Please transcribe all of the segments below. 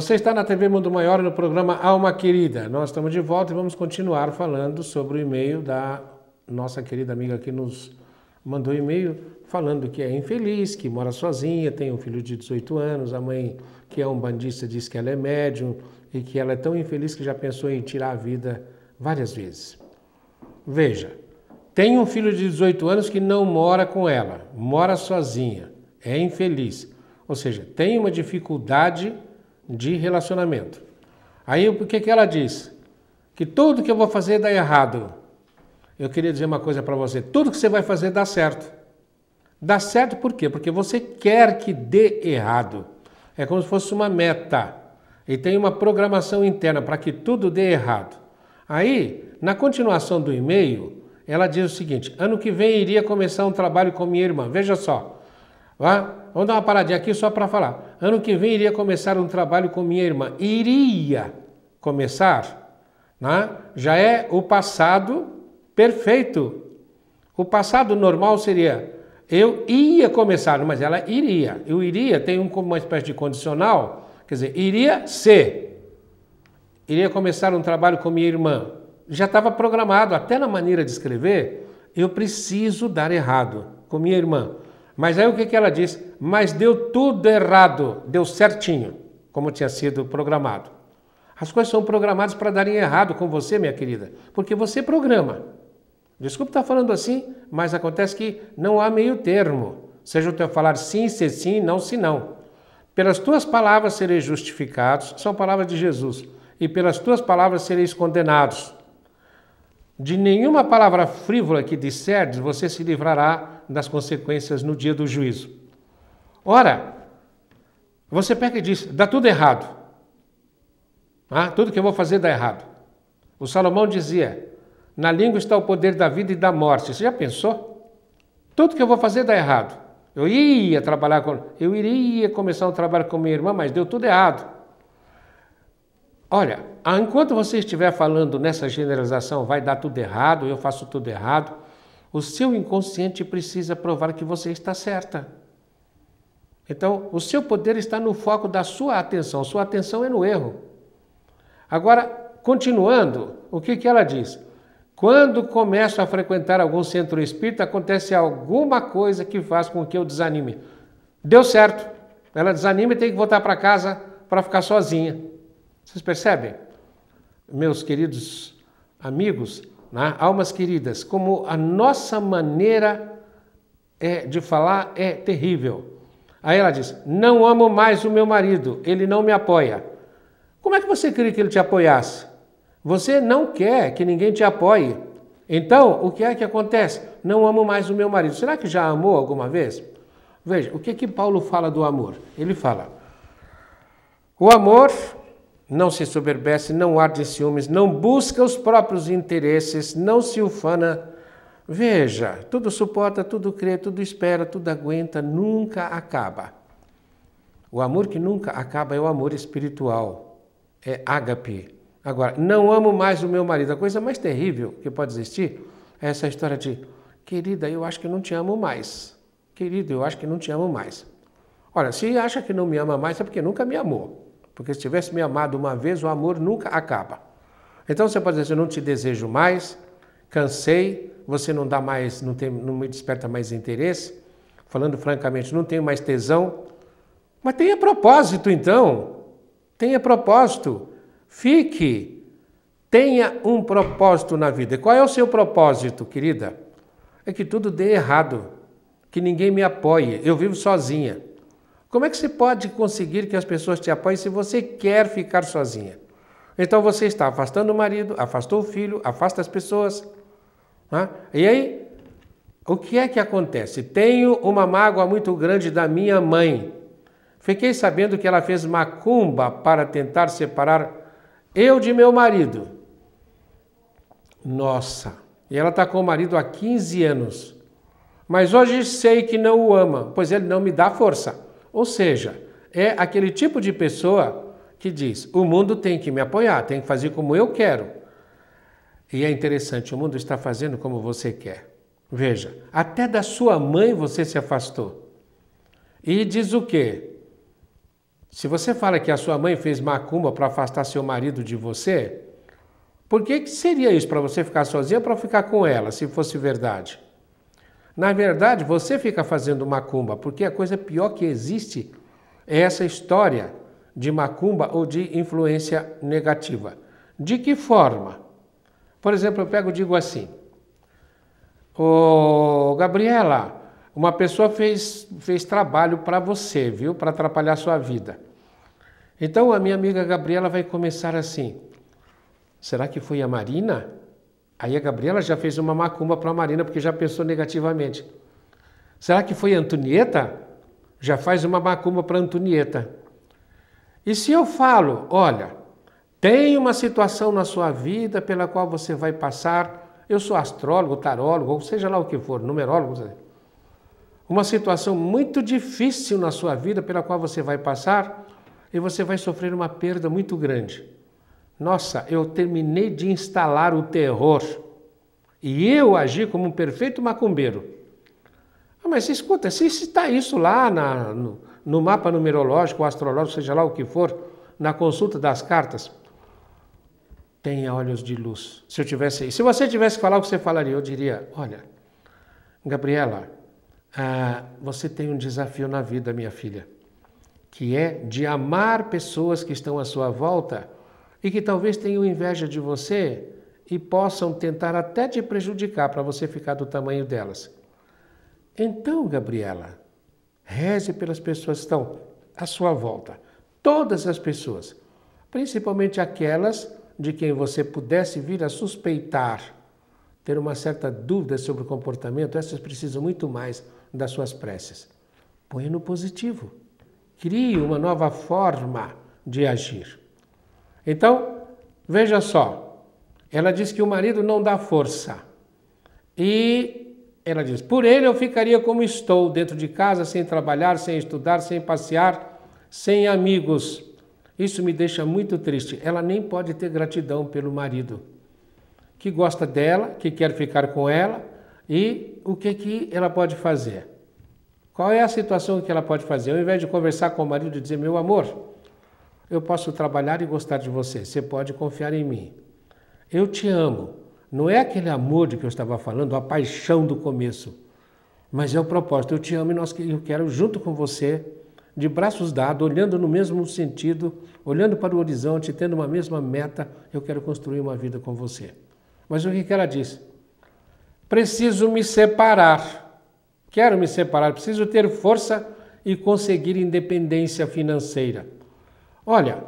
Você está na TV Mundo Maior no programa Alma Querida. Nós estamos de volta e vamos continuar falando sobre o e-mail da nossa querida amiga que nos mandou e-mail falando que é infeliz, que mora sozinha, tem um filho de 18 anos, a mãe que é um bandista diz que ela é médium e que ela é tão infeliz que já pensou em tirar a vida várias vezes. Veja, tem um filho de 18 anos que não mora com ela, mora sozinha, é infeliz. Ou seja, tem uma dificuldade de relacionamento. Aí o que, que ela diz? Que tudo que eu vou fazer dá errado. Eu queria dizer uma coisa para você: tudo que você vai fazer dá certo. Dá certo por quê? Porque você quer que dê errado. É como se fosse uma meta. E tem uma programação interna para que tudo dê errado. Aí, na continuação do e-mail, ela diz o seguinte: ano que vem iria começar um trabalho com minha irmã. Veja só, Vá, vamos dar uma paradinha aqui só para falar. Ano que vem iria começar um trabalho com minha irmã. Iria começar, né? já é o passado perfeito. O passado normal seria eu ia começar, mas ela iria. Eu iria tem um, uma espécie de condicional, quer dizer, iria ser. Iria começar um trabalho com minha irmã. Já estava programado, até na maneira de escrever, eu preciso dar errado com minha irmã. Mas aí o que, que ela diz? Mas deu tudo errado, deu certinho, como tinha sido programado. As coisas são programadas para darem errado com você, minha querida, porque você programa. Desculpe estar falando assim, mas acontece que não há meio termo. Seja o teu falar sim, se é sim, não, se não. Pelas tuas palavras sereis justificados, são palavras de Jesus, e pelas tuas palavras sereis condenados. De nenhuma palavra frívola que disserdes, você se livrará das consequências no dia do juízo. Ora, você pega e diz: dá tudo errado. Ah, tudo que eu vou fazer dá errado. O Salomão dizia: na língua está o poder da vida e da morte. Você já pensou? Tudo que eu vou fazer dá errado. Eu ia trabalhar com, eu iria começar um trabalho com minha irmã, mas deu tudo errado. Olha, enquanto você estiver falando nessa generalização, vai dar tudo errado, eu faço tudo errado, o seu inconsciente precisa provar que você está certa. Então, o seu poder está no foco da sua atenção. Sua atenção é no erro. Agora, continuando, o que, que ela diz? Quando começo a frequentar algum centro espírita, acontece alguma coisa que faz com que eu desanime. Deu certo. Ela desanima e tem que voltar para casa para ficar sozinha. Vocês percebem? Meus queridos amigos, né? almas queridas, como a nossa maneira é, de falar é terrível. Aí ela diz: Não amo mais o meu marido, ele não me apoia. Como é que você queria que ele te apoiasse? Você não quer que ninguém te apoie. Então, o que é que acontece? Não amo mais o meu marido. Será que já amou alguma vez? Veja, o que que Paulo fala do amor? Ele fala: O amor não se soberbece, não arde ciúmes, não busca os próprios interesses, não se ufana. Veja, tudo suporta, tudo crê, tudo espera, tudo aguenta, nunca acaba. O amor que nunca acaba é o amor espiritual, é ágape. Agora, não amo mais o meu marido. A coisa mais terrível que pode existir é essa história de querida, eu acho que não te amo mais. Querido, eu acho que não te amo mais. Olha, se acha que não me ama mais é porque nunca me amou. Porque se tivesse me amado uma vez, o amor nunca acaba. Então você pode dizer, eu não te desejo mais, cansei, você não dá mais, não, tem, não me desperta mais interesse, falando francamente, não tenho mais tesão. Mas tenha propósito então. Tenha propósito. Fique. Tenha um propósito na vida. E qual é o seu propósito, querida? É que tudo dê errado, que ninguém me apoie, eu vivo sozinha. Como é que você pode conseguir que as pessoas te apoiem se você quer ficar sozinha? Então você está afastando o marido, afastou o filho, afasta as pessoas. Né? E aí, o que é que acontece? Tenho uma mágoa muito grande da minha mãe. Fiquei sabendo que ela fez macumba para tentar separar eu de meu marido. Nossa, e ela está com o marido há 15 anos. Mas hoje sei que não o ama, pois ele não me dá força. Ou seja, é aquele tipo de pessoa que diz: o mundo tem que me apoiar, tem que fazer como eu quero. E é interessante, o mundo está fazendo como você quer. Veja, até da sua mãe você se afastou. E diz o quê? Se você fala que a sua mãe fez macumba para afastar seu marido de você, por que, que seria isso? Para você ficar sozinha ou para ficar com ela, se fosse verdade? Na verdade, você fica fazendo macumba, porque a coisa pior que existe é essa história de macumba ou de influência negativa. De que forma? Por exemplo, eu pego e digo assim: Ô Gabriela, uma pessoa fez, fez trabalho para você, viu? Para atrapalhar sua vida. Então a minha amiga Gabriela vai começar assim: será que foi a Marina? Aí a Gabriela já fez uma macumba para a Marina, porque já pensou negativamente. Será que foi Antonieta? Já faz uma macumba para Antonieta. E se eu falo, olha, tem uma situação na sua vida pela qual você vai passar, eu sou astrólogo, tarólogo, ou seja lá o que for, numerólogo, uma situação muito difícil na sua vida pela qual você vai passar e você vai sofrer uma perda muito grande. Nossa, eu terminei de instalar o terror e eu agi como um perfeito macumbeiro. Ah, mas escuta, se está isso lá na, no, no mapa numerológico, astrológico, seja lá o que for, na consulta das cartas, tenha olhos de luz. Se eu tivesse, se você tivesse que falar o que você falaria, eu diria: olha, Gabriela, ah, você tem um desafio na vida, minha filha, que é de amar pessoas que estão à sua volta e que talvez tenham inveja de você e possam tentar até te prejudicar para você ficar do tamanho delas. Então, Gabriela, reze pelas pessoas que estão à sua volta. Todas as pessoas, principalmente aquelas de quem você pudesse vir a suspeitar, ter uma certa dúvida sobre o comportamento, essas precisam muito mais das suas preces. Põe no positivo. Crie uma nova forma de agir. Então, veja só. Ela diz que o marido não dá força. E ela diz: Por ele eu ficaria como estou, dentro de casa, sem trabalhar, sem estudar, sem passear, sem amigos. Isso me deixa muito triste. Ela nem pode ter gratidão pelo marido, que gosta dela, que quer ficar com ela. E o que, que ela pode fazer? Qual é a situação que ela pode fazer? Ao invés de conversar com o marido e dizer: Meu amor, eu posso trabalhar e gostar de você, você pode confiar em mim. Eu te amo. Não é aquele amor de que eu estava falando, a paixão do começo, mas é o propósito. Eu te amo e nós, eu quero, junto com você, de braços dados, olhando no mesmo sentido, olhando para o horizonte, tendo uma mesma meta, eu quero construir uma vida com você. Mas o que, que ela disse? Preciso me separar. Quero me separar, preciso ter força e conseguir independência financeira. Olha,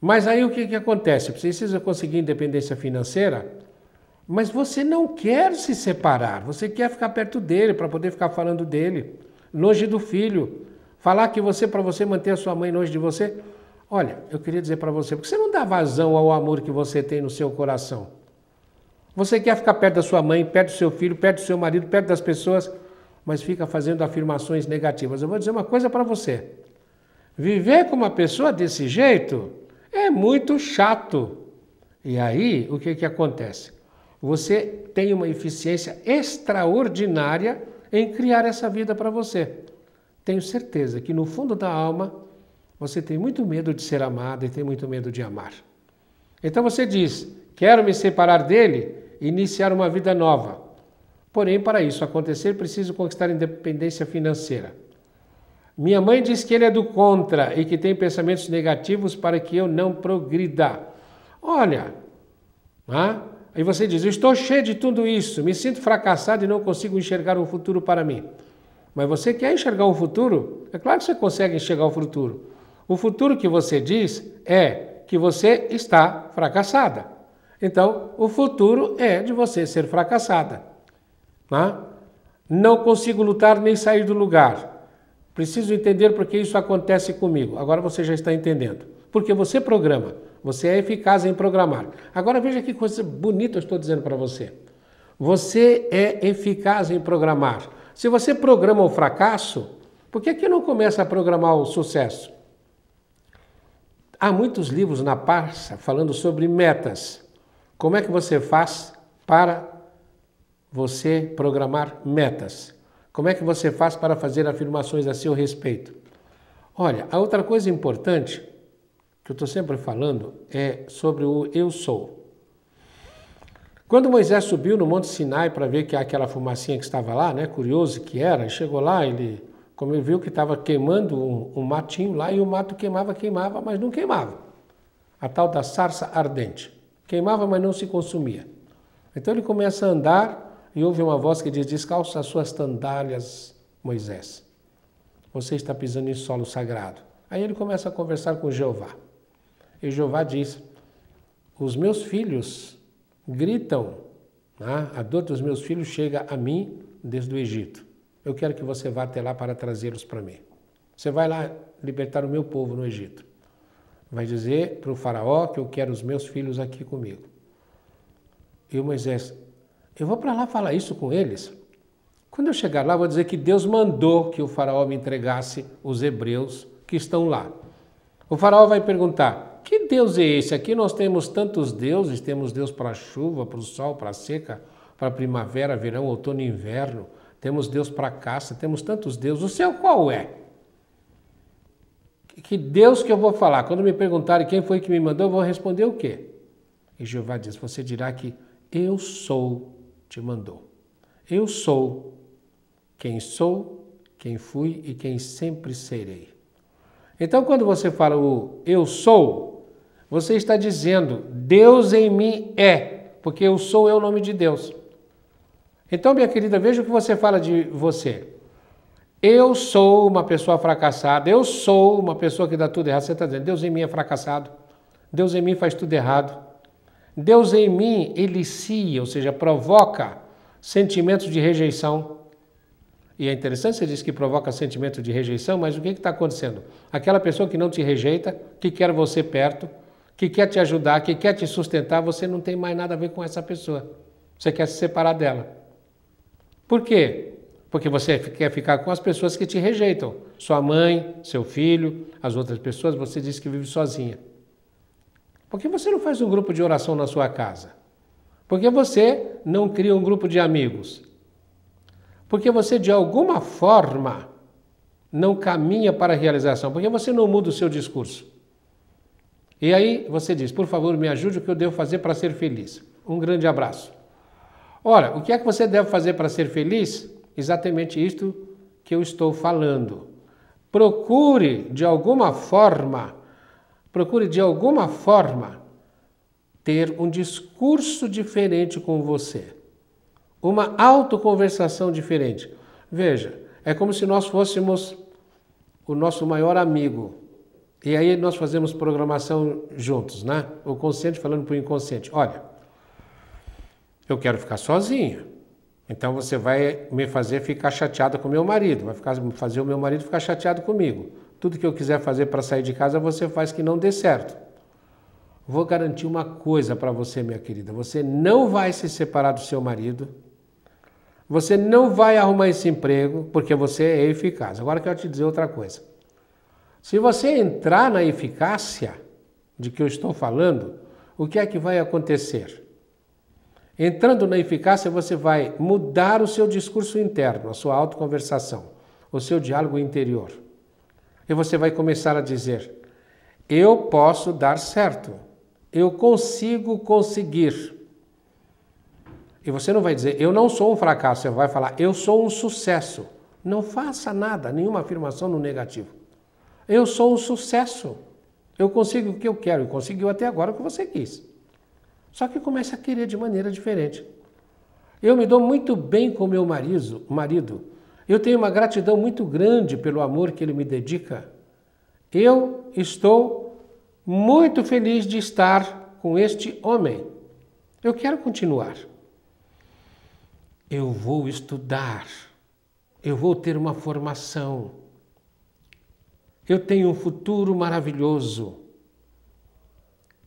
mas aí o que, que acontece? Você precisa conseguir independência financeira, mas você não quer se separar, você quer ficar perto dele para poder ficar falando dele, longe do filho. Falar que você, para você manter a sua mãe longe de você, olha, eu queria dizer para você, porque você não dá vazão ao amor que você tem no seu coração. Você quer ficar perto da sua mãe, perto do seu filho, perto do seu marido, perto das pessoas, mas fica fazendo afirmações negativas. Eu vou dizer uma coisa para você. Viver com uma pessoa desse jeito é muito chato. E aí, o que, que acontece? Você tem uma eficiência extraordinária em criar essa vida para você. Tenho certeza que no fundo da alma você tem muito medo de ser amado e tem muito medo de amar. Então você diz: quero me separar dele e iniciar uma vida nova. Porém, para isso acontecer, preciso conquistar independência financeira. Minha mãe diz que ele é do contra e que tem pensamentos negativos para que eu não progrida. Olha, ah, aí você diz: eu estou cheio de tudo isso, me sinto fracassado e não consigo enxergar um futuro para mim. Mas você quer enxergar um futuro? É claro que você consegue enxergar o futuro. O futuro que você diz é que você está fracassada. Então, o futuro é de você ser fracassada. Ah, não consigo lutar nem sair do lugar. Preciso entender porque isso acontece comigo. Agora você já está entendendo. Porque você programa, você é eficaz em programar. Agora veja que coisa bonita eu estou dizendo para você. Você é eficaz em programar. Se você programa o fracasso, por que, que não começa a programar o sucesso? Há muitos livros na parça falando sobre metas. Como é que você faz para você programar metas? Como é que você faz para fazer afirmações a assim seu respeito? Olha, a outra coisa importante que eu estou sempre falando é sobre o eu sou. Quando Moisés subiu no Monte Sinai para ver que aquela fumacinha que estava lá, né, curioso que era, chegou lá, ele, como ele viu que estava queimando um, um matinho lá e o mato queimava, queimava, mas não queimava. A tal da sarça ardente. Queimava, mas não se consumia. Então ele começa a andar e ouve uma voz que diz: Descalça as suas sandálias, Moisés. Você está pisando em solo sagrado. Aí ele começa a conversar com Jeová. E Jeová diz: Os meus filhos gritam, né? a dor dos meus filhos chega a mim desde o Egito. Eu quero que você vá até lá para trazê-los para mim. Você vai lá libertar o meu povo no Egito. Vai dizer para o Faraó que eu quero os meus filhos aqui comigo. E o Moisés, eu vou para lá falar isso com eles. Quando eu chegar lá, vou dizer que Deus mandou que o faraó me entregasse os hebreus que estão lá. O faraó vai perguntar: que Deus é esse? Aqui nós temos tantos deuses, temos Deus para a chuva, para o sol, para a seca, para a primavera, verão, outono e inverno, temos Deus para a caça, temos tantos deuses. O seu qual é? Que Deus que eu vou falar? Quando me perguntarem quem foi que me mandou, eu vou responder o quê? E Jeová diz: Você dirá que eu sou te mandou. Eu sou quem sou, quem fui e quem sempre serei. Então, quando você fala o eu sou, você está dizendo Deus em mim é, porque eu sou é o nome de Deus. Então, minha querida, veja o que você fala de você. Eu sou uma pessoa fracassada, eu sou uma pessoa que dá tudo errado. Você está dizendo, Deus em mim é fracassado, Deus em mim faz tudo errado, Deus em mim elicia, ou seja, provoca sentimentos de rejeição. E é interessante, você diz que provoca sentimento de rejeição, mas o que é está acontecendo? Aquela pessoa que não te rejeita, que quer você perto, que quer te ajudar, que quer te sustentar, você não tem mais nada a ver com essa pessoa. Você quer se separar dela. Por quê? Porque você quer ficar com as pessoas que te rejeitam. Sua mãe, seu filho, as outras pessoas, você diz que vive sozinha. Por que você não faz um grupo de oração na sua casa? Por que você não cria um grupo de amigos? Porque você, de alguma forma, não caminha para a realização. Porque você não muda o seu discurso. E aí você diz: por favor, me ajude, o que eu devo fazer para ser feliz? Um grande abraço. Ora, o que é que você deve fazer para ser feliz? Exatamente isto que eu estou falando. Procure, de alguma forma, procure de alguma forma ter um discurso diferente com você, uma autoconversação diferente. Veja, é como se nós fôssemos o nosso maior amigo. E aí nós fazemos programação juntos, né? O consciente falando para o inconsciente: olha, eu quero ficar sozinho. Então você vai me fazer ficar chateada com meu marido, vai ficar, fazer o meu marido ficar chateado comigo. Tudo que eu quiser fazer para sair de casa, você faz que não dê certo. Vou garantir uma coisa para você, minha querida: você não vai se separar do seu marido. Você não vai arrumar esse emprego porque você é eficaz. Agora quero te dizer outra coisa. Se você entrar na eficácia de que eu estou falando, o que é que vai acontecer? Entrando na eficácia, você vai mudar o seu discurso interno, a sua autoconversação, o seu diálogo interior. E você vai começar a dizer: eu posso dar certo, eu consigo conseguir. E você não vai dizer, eu não sou um fracasso, você vai falar, eu sou um sucesso. Não faça nada, nenhuma afirmação no negativo. Eu sou um sucesso. Eu consigo o que eu quero, e conseguiu até agora o que você quis. Só que começa a querer de maneira diferente. Eu me dou muito bem com meu marido, marido. Eu tenho uma gratidão muito grande pelo amor que ele me dedica. Eu estou muito feliz de estar com este homem. Eu quero continuar. Eu vou estudar. Eu vou ter uma formação. Eu tenho um futuro maravilhoso.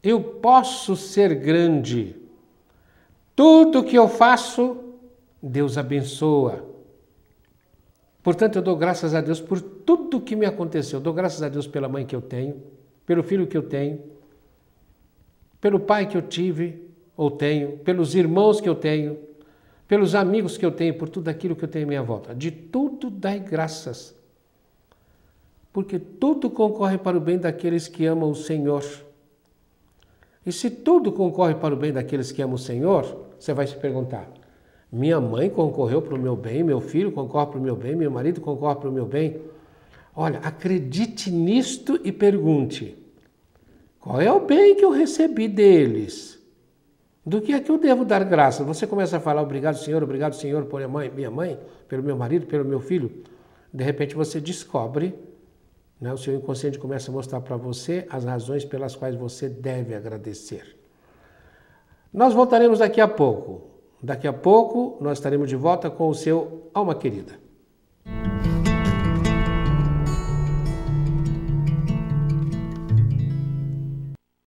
Eu posso ser grande. Tudo que eu faço, Deus abençoa. Portanto, eu dou graças a Deus por tudo que me aconteceu. Eu dou graças a Deus pela mãe que eu tenho, pelo filho que eu tenho, pelo pai que eu tive ou tenho, pelos irmãos que eu tenho, pelos amigos que eu tenho, por tudo aquilo que eu tenho à minha volta. De tudo dai graças. Porque tudo concorre para o bem daqueles que amam o Senhor. E se tudo concorre para o bem daqueles que amam o Senhor, você vai se perguntar: minha mãe concorreu para o meu bem, meu filho concorre para o meu bem, meu marido concorre para o meu bem. Olha, acredite nisto e pergunte: qual é o bem que eu recebi deles? Do que é que eu devo dar graça? Você começa a falar obrigado, Senhor, obrigado, Senhor, por minha mãe, minha mãe, pelo meu marido, pelo meu filho. De repente você descobre, né, o seu inconsciente começa a mostrar para você as razões pelas quais você deve agradecer. Nós voltaremos daqui a pouco. Daqui a pouco nós estaremos de volta com o seu Alma Querida.